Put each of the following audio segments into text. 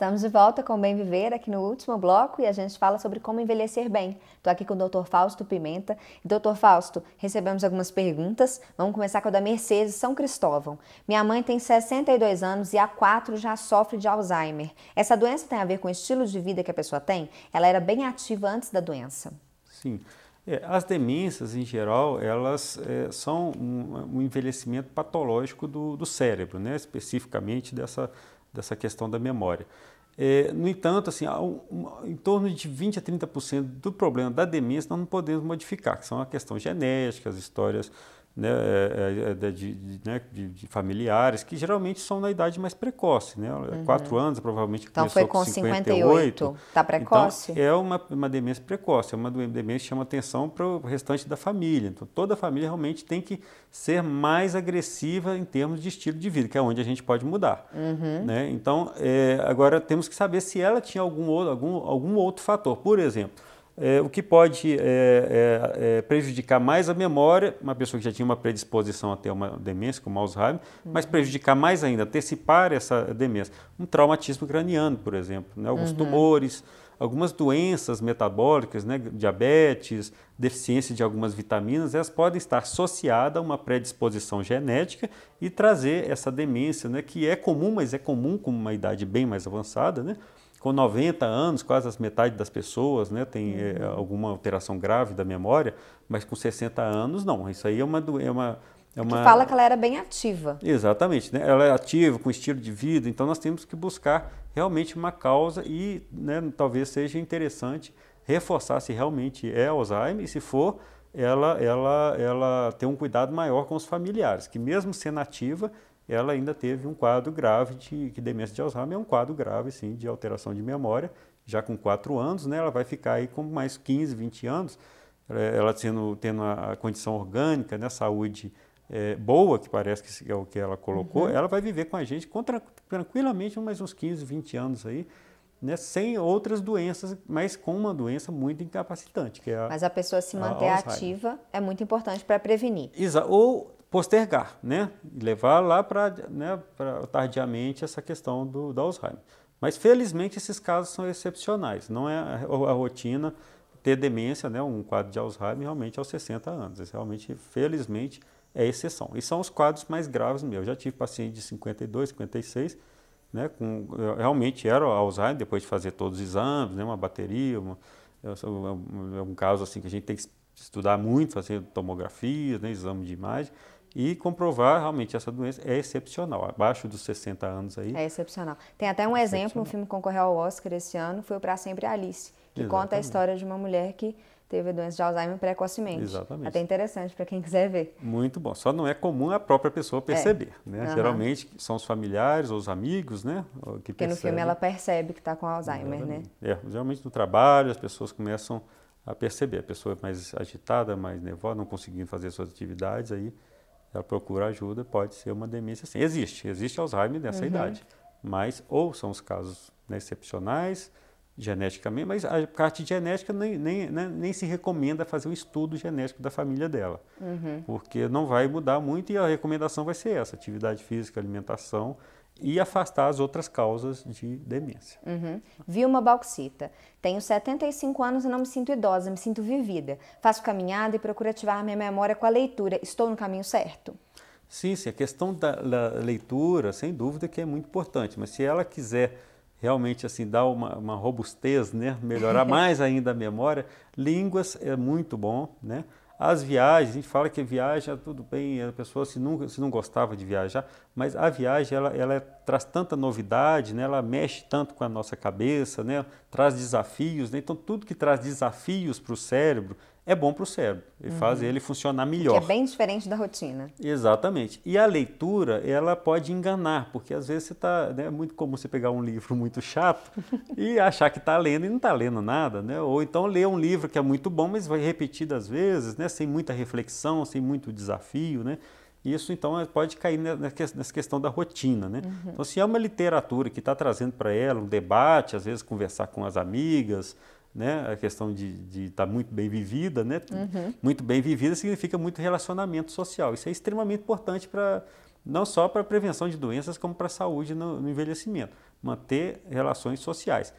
Estamos de volta com o Bem Viver aqui no último bloco e a gente fala sobre como envelhecer bem. Estou aqui com o Dr. Fausto Pimenta. Dr. Fausto, recebemos algumas perguntas. Vamos começar com a da Mercedes São Cristóvão. Minha mãe tem 62 anos e há 4 já sofre de Alzheimer. Essa doença tem a ver com o estilo de vida que a pessoa tem? Ela era bem ativa antes da doença. Sim. É, as demências, em geral, elas é, são um, um, envelhecimento patológico do, do cérebro, né? especificamente dessa dessa questão da memória. É, no entanto, assim, em torno de 20 a 30% do problema da demência nós não podemos modificar, que são a questão genética, as histórias né, é, é, é, de, de, né, de, de, familiares, que geralmente são na idade mais precoce, né? Uhum. Quatro anos, provavelmente então, começou foi com, com 58. Está então, precoce? Então, é uma, uma demência precoce, é uma demência que chama atenção para o restante da família. Então, toda a família realmente tem que ser mais agressiva em termos de estilo de vida, que é onde a gente pode mudar. Uhum. Né? Então, é, agora temos que saber se ela tinha algum outro, algum, algum outro fator. Por exemplo, é, o que pode é, é, é, prejudicar mais a memória, uma pessoa que já tinha uma predisposição a ter uma demência, como Alzheimer, uhum. mas prejudicar mais ainda, antecipar essa demência. Um traumatismo craniano, por exemplo, né? alguns uhum. tumores, algumas doenças metabólicas, né? diabetes, deficiência de algumas vitaminas, elas podem estar associadas a uma predisposição genética e trazer essa demência, né? que é comum, mas é comum com uma idade bem mais avançada, né? com 90 anos, quase as metade das pessoas né, tem é, alguma alteração grave da memória, mas com 60 anos não. Isso aí é uma. É uma é uma... Que fala que ela era bem ativa. Exatamente, né? ela é ativa, com estilo de vida, então nós temos que buscar realmente uma causa e né, talvez seja interessante reforçar se realmente é Alzheimer e se for, ela, ela, ela tem um cuidado maior com os familiares, que mesmo sendo ativa, ela ainda teve um quadro grave de que demência de Alzheimer é um quadro grave, sim, de alteração de memória. Já com 4 anos, né, ela vai ficar aí com mais 15, 20 anos, é, ela sendo, tendo a condição orgânica, né, saúde é, boa, que parece que é o que ela colocou, uhum. ela vai viver com a gente com, tranquilamente mais uns 15, 20 anos aí, né, sem outras doenças, mas com uma doença muito incapacitante. Que é a, mas a pessoa se manter ativa é muito importante para prevenir. Exa ou postergar, né? levar lá para né, tardiamente essa questão do, do Alzheimer. Mas felizmente esses casos são excepcionais, não é a, a, rotina ter demência, né, um quadro de Alzheimer realmente aos 60 anos. Realmente, felizmente, é exceção. E são os quadros mais graves meus. Já tive paciente de 52, 56, né, com, realmente era Alzheimer depois de fazer todos os exames, né, uma bateria, uma, é, é um caso assim que a gente tem que estudar muito, fazer tomografia, né, exame de imagem, e comprovar realmente essa doença é excepcional. Abaixo dos 60 anos aí. É excepcional. Tem até um é exemplo, um filme que concorreu ao Oscar esse ano, foi o Pra Sempre Alice, que Exatamente. conta a história de uma mulher que teve a doença de Alzheimer precocemente. Exatamente. Até interessante para quem quiser ver. Muito bom. Só não é comum a própria pessoa é. perceber, é. né? Uhum. Geralmente são os familiares ou os amigos, né? Que Porque no filme ela percebe que está com Alzheimer, né? Exatamente. né? É, geralmente no trabalho as pessoas começam a perceber. A pessoa é mais agitada, mais nervosa, não conseguindo fazer suas atividades, aí ela procura ajuda, pode ser uma demência sim. Existe, existe Alzheimer nessa uhum. idade, mas ou são os casos né, excepcionais, geneticamente, mas a parte genética nem, nem, né, nem, se recomenda fazer um estudo genético da família dela, uhum. porque não vai mudar muito e a recomendação vai ser essa, atividade física, alimentação, e afastar as outras causas de demência. Uhum. Vilma Bauxita. Tenho 75 anos e não me sinto idosa, me sinto vivida. Faço caminhada e procuro ativar minha memória com a leitura. Estou no caminho certo? Sim, sim. A questão da, da leitura, sem dúvida, que é muito importante. Mas se ela quiser realmente assim dar uma, uma robustez, né? melhorar mais ainda a memória, línguas é muito bom, né? As viagens, a gente fala que viaja tudo bem, a pessoa se não, se não gostava de viajar, mas a viagem ela, ela é, traz tanta novidade, né? ela mexe tanto com a nossa cabeça, né? traz desafios. Né? Então, tudo que traz desafios para o cérebro, é bom para o cérebro e uhum. faz ele funcionar é melhor. Porque é bem diferente da rotina. Exatamente. E a leitura, ela pode enganar, porque às vezes você está, né, é muito comum você pegar um livro muito chato e achar que está lendo e não está lendo nada, né? Ou então ler um livro que é muito bom, mas vai às vezes, né? Sem muita reflexão, sem muito desafio, né? Isso então é, pode cair nessa questão da rotina, né? Uhum. Então, se é uma literatura que está trazendo para ela um debate, às vezes conversar com as amigas, né? A questão de estar tá muito bem vivida, né? Uhum. Muito bem vivida significa muito relacionamento social. Isso é extremamente importante para não só para a prevenção de doenças, como para a saúde no, no, envelhecimento. Manter relações sociais.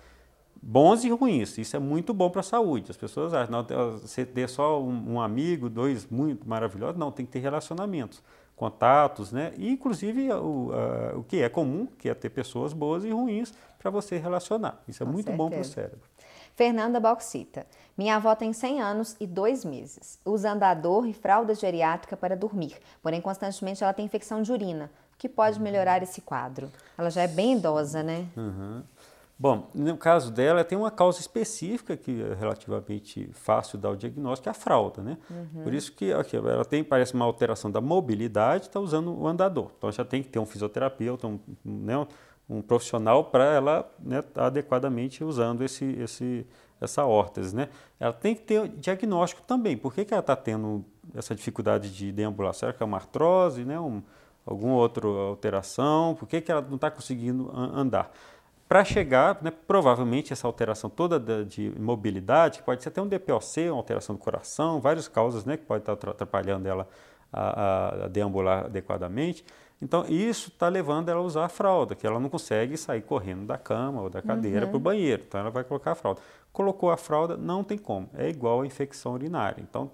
Bons e ruins, isso é muito bom para a saúde. As pessoas acham, não, você ter só um, um, amigo, dois muito maravilhosos, não, tem que ter relacionamentos, contatos, né? E, inclusive, o, o que é comum, que é ter pessoas boas e ruins para você relacionar. Isso é Com muito certeza. bom para o cérebro. Fernanda Bauxita. Minha avó tem 100 anos e 2 meses. Usa andador e fralda geriátrica para dormir, porém constantemente ela tem infecção de urina, o que pode uhum. melhorar esse quadro. Ela já é bem idosa, né? Uhum. Bom, no caso dela, tem uma causa específica que é relativamente fácil dar o diagnóstico, é a fralda, né? Uhum. Por isso que aqui, ela tem, parece uma alteração da mobilidade, está usando o andador. Então, já tem que ter um fisioterapeuta, um, né, um profissional para ela né, tá adequadamente usando esse, esse, essa órtese. Né? Ela tem que ter diagnóstico também. Por que, que ela está tendo essa dificuldade de deambular? Será que é uma artrose, né? um, alguma outra alteração? Por que, que ela não está conseguindo andar? Para chegar, né, provavelmente essa alteração toda de mobilidade, pode ser até um DPOC, uma alteração do coração, várias causas né, que podem estar tá atrapalhando ela a, a deambular adequadamente. Então, isso está levando ela a usar a fralda, que ela não consegue sair correndo da cama ou da uhum. cadeira uhum. para o banheiro. Então, ela vai colocar a fralda. Colocou a fralda, não tem como. É igual a infecção urinária. Então,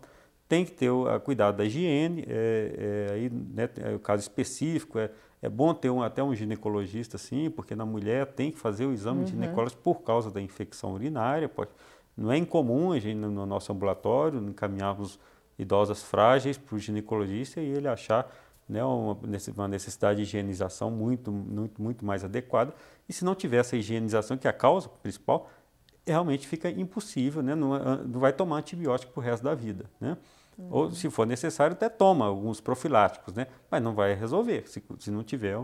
tem que ter o cuidado da higiene. É, é, aí, né, é o caso específico é, é bom ter um, até um ginecologista, sim, porque na mulher tem que fazer o exame uhum. ginecológico por causa da infecção urinária. Pode, não é incomum a gente, no nosso ambulatório, encaminharmos idosas frágeis para o ginecologista e ele achar né, uma, uma necessidade de higienização muito, muito, muito mais adequada. E se não tiver essa higienização, que é a causa principal, realmente fica impossível, né? não, ah, não vai tomar antibiótico para o resto da vida. Né? Uhum. Ou, se for necessário, até toma alguns profiláticos, né? mas não vai resolver se, se não tiver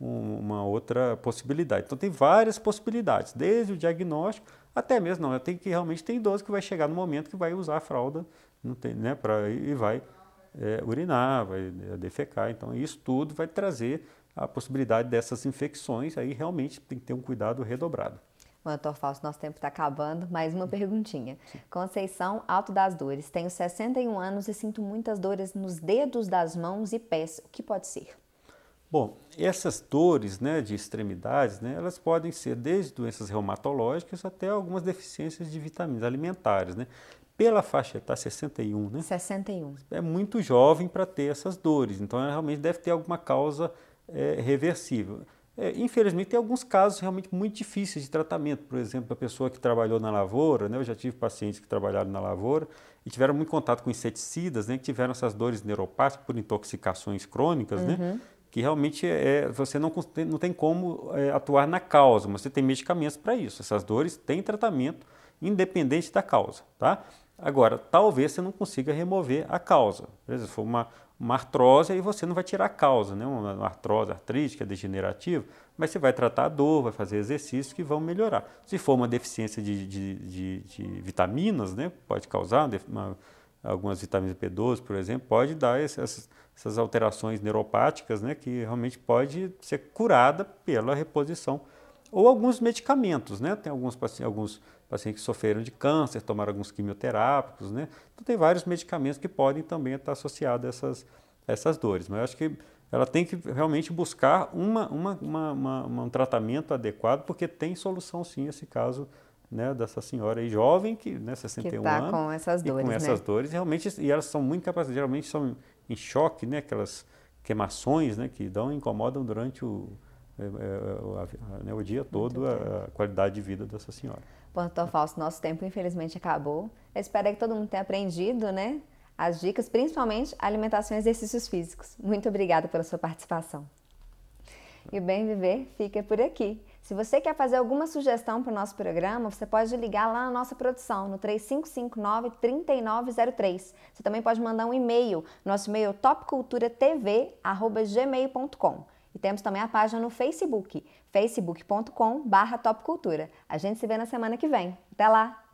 um, uma outra possibilidade. Então, tem várias possibilidades, desde o diagnóstico até mesmo, não, tem que realmente tem idoso que vai chegar no momento que vai usar a fralda não tem, né, pra, e vai é, urinar, vai é, defecar. Então, isso tudo vai trazer a possibilidade dessas infecções. Aí, realmente, tem que ter um cuidado redobrado. doutor Fausto, nosso tempo está acabando. Mais uma perguntinha. Conceição Alto das Dores. Tenho 61 anos e sinto muitas dores nos dedos das mãos e pés. O que pode ser? Bom, essas dores né, de extremidades, né, elas podem ser desde doenças reumatológicas até algumas deficiências de vitaminas alimentares. Né? pela faixa etária, 61, né? 61. É muito jovem para ter essas dores, então ela realmente deve ter alguma causa é, reversível. É, infelizmente, tem alguns casos realmente muito difíceis de tratamento. Por exemplo, a pessoa que trabalhou na lavoura, né? eu já tive pacientes que trabalharam na lavoura e tiveram muito contato com inseticidas, né? que tiveram essas dores neuropáticas por intoxicações crônicas, né? uhum. né? que realmente é, é você não, não tem como é, atuar na causa, mas você tem medicamentos para isso. Essas dores têm tratamento independente da causa. Tá? Agora, talvez você não consiga remover a causa. às Se for uma, uma artrose, aí você não vai tirar a causa, né? uma, uma artrose artrítica, degenerativa, mas você vai tratar a dor, vai fazer exercícios que vão melhorar. Se for uma deficiência de, de, de, de vitaminas, né? pode causar uma, algumas vitaminas B12, por exemplo, pode dar essas, essas alterações neuropáticas né? que realmente pode ser curada pela reposição. Ou alguns medicamentos, né? tem alguns, pacientes alguns pacientes que sofreram de câncer, tomaram alguns quimioterápicos, né? Então tem vários medicamentos que podem também estar associados a essas, essas dores. Mas eu acho que ela tem que realmente buscar uma, uma, uma, um tratamento adequado, porque tem solução sim esse caso né, dessa senhora aí, jovem, que, né, 61 que tá anos. com essas dores, com essas né? dores, realmente, e elas são muito capazes, geralmente são em choque, né, aquelas queimações, né, que dão incomodam durante o, é, é, né, o, dia todo a, qualidade de vida dessa senhora ao falso, nosso tempo infelizmente acabou. Eu espero que todo mundo tenha aprendido, né? As dicas, principalmente alimentação e exercícios físicos. Muito obrigada pela sua participação. E o Bem Viver fica por aqui. Se você quer fazer alguma sugestão para o nosso programa, você pode ligar lá na nossa produção, no 3559-3903. Você também pode mandar um e-mail. Nosso e-mail é topculturatv.gmail.com. E temos também a página no Facebook, facebook.com/topcultura. A gente se vê na semana que vem. Até lá!